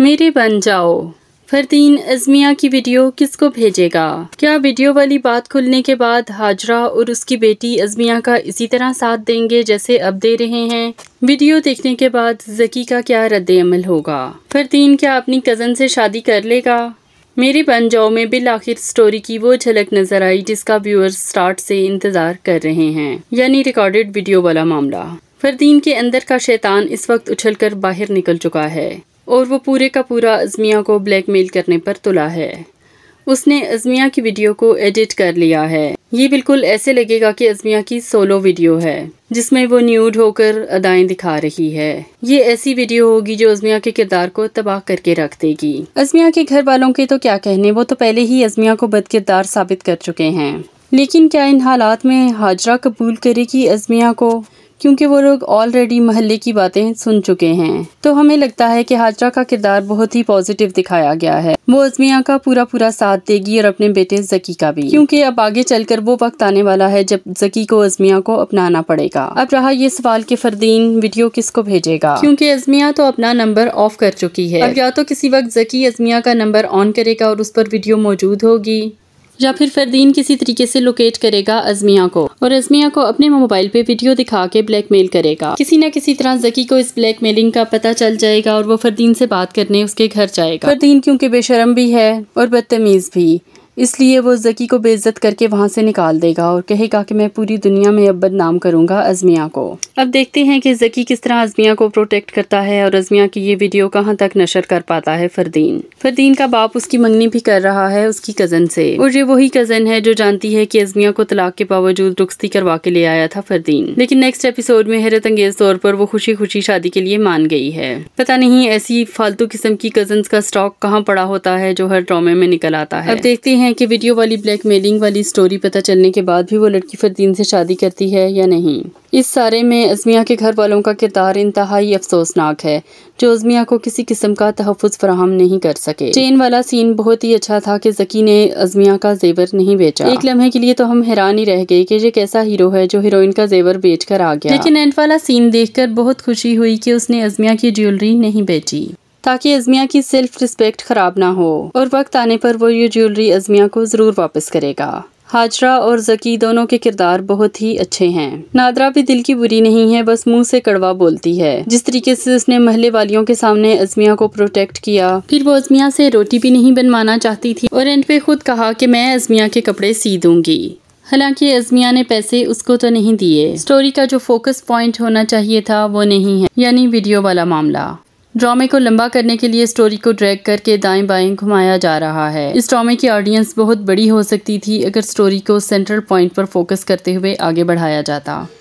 मेरे बन जाओ फरदीन अजमिया की वीडियो किसको भेजेगा क्या वीडियो वाली बात खुलने के बाद हाजरा और उसकी बेटी अजमिया का इसी तरह साथ देंगे जैसे अब दे रहे हैं वीडियो देखने के बाद जकी का क्या रद्द अमल होगा फरदीन क्या अपनी कज़न से शादी कर लेगा मेरे बन जाओ में बिल आखिर स्टोरी की वो झलक नजर आई जिसका व्यूअर्स स्टार्ट से इंतजार कर रहे हैं यानी रिकॉर्डेड वीडियो वाला मामला फरदीन के अंदर का शैतान इस वक्त उछलकर बाहर निकल चुका है और वो पूरे का पूरा अजमिया को ब्लैकमेल करने पर तुला है उसने अजमिया की वीडियो को एडिट कर लिया है ये बिल्कुल ऐसे लगेगा कि अजमिया की सोलो वीडियो है जिसमें वो न्यूड होकर अदाएं दिखा रही है ये ऐसी वीडियो होगी जो अजमिया के किरदार को तबाह करके रख देगी अजमिया के घर वालों के तो क्या कहने वो तो पहले ही अजमिया को बद किरदार साबित कर चुके हैं लेकिन क्या इन हालात में हाजरा कबूल करेगी अजमिया को क्योंकि वो लोग ऑलरेडी महल्ले की बातें सुन चुके हैं तो हमें लगता है कि हाजरा का किरदार बहुत ही पॉजिटिव दिखाया गया है वो अजमिया का पूरा पूरा साथ देगी और अपने बेटे जकी का भी क्योंकि अब आगे चलकर वो वक्त आने वाला है जब जकी को अजमिया को अपनाना पड़ेगा अब रहा ये सवाल की फरदीन वीडियो किसको भेजेगा क्योंकि अजमिया तो अपना नंबर ऑफ कर चुकी है अब या तो किसी वक्त जकी अजमिया का नंबर ऑन करेगा और उस पर वीडियो मौजूद होगी या फिर फरदीन किसी तरीके से लोकेट करेगा अजमिया को और अजमिया को अपने मोबाइल पे वीडियो दिखा के ब्लैकमेल करेगा किसी न किसी तरह जकी को इस ब्लैकमेलिंग का पता चल जाएगा और वो फरदीन से बात करने उसके घर जाएगा फरदीन क्योंकि बेशरम भी है और बदतमीज भी इसलिए वो जकी को बेइज्जत करके वहाँ से निकाल देगा और कहेगा कि मैं पूरी दुनिया में अब बदनाम करूँगा अजमिया को अब देखते हैं कि जकी किस तरह अजमिया को प्रोटेक्ट करता है और अजमिया की ये वीडियो कहाँ तक नशर कर पाता है फरदीन फरदीन का बाप उसकी मंगनी भी कर रहा है उसकी कज़न से और ये वही कज़न है जो जानती है कि अजमिया को तलाक के बावजूद रुखती करवा के ले आया था फरदीन लेकिन नेक्स्ट एपिसोड में हैरत अंगेज तौर पर वो खुशी खुशी शादी के लिए मान गई है पता नहीं ऐसी फालतू किस्म की कजन का स्टॉक कहाँ पड़ा होता है जो हर ड्रामे में निकल आता है अब देखते हैं हैं कि वीडियो वाली ब्लैकमेलिंग वाली स्टोरी पता चलने के बाद भी वो लड़की फरदीन से शादी करती है या नहीं इस सारे में अजमिया के घर वालों का किरदार इंतहाई अफसोसनाक है जो अजमिया को किसी किस्म का तहफ़ फ्राहम नहीं कर सके चेन वाला सीन बहुत ही अच्छा था कि जकी ने अजमिया का जेवर नहीं बेचा एक लम्हे के लिए तो हम हैरान ही रह गए कि ये कैसा हीरो है जो हीरोइन का जेवर बेच कर आ गया लेकिन एंड वाला सीन कर बहुत खुशी हुई की उसने अजमिया की ज्वेलरी नहीं बेची ताकि अजमिया की सेल्फ रिस्पेक्ट खराब ना हो और वक्त आने पर वो ये ज्वेलरी अजमिया को ज़रूर वापस करेगा हाजरा और जकी दोनों के किरदार बहुत ही अच्छे हैं नादरा भी दिल की बुरी नहीं है बस मुंह से कड़वा बोलती है जिस तरीके से उसने महल्ले वालियों के सामने अजमिया को प्रोटेक्ट किया फिर वो अजमिया से रोटी भी नहीं बनवाना चाहती थी और एंड पे खुद कहा कि मैं अजमिया के कपड़े सी दूंगी हालांकि अजमिया ने पैसे उसको तो नहीं दिए स्टोरी का जो फोकस पॉइंट होना चाहिए था वो नहीं है यानी वीडियो वाला मामला ड्रामे को लंबा करने के लिए स्टोरी को ड्रैग करके दाएं बाएं घुमाया जा रहा है इस ड्रामे की ऑडियंस बहुत बड़ी हो सकती थी अगर स्टोरी को सेंट्रल पॉइंट पर फोकस करते हुए आगे बढ़ाया जाता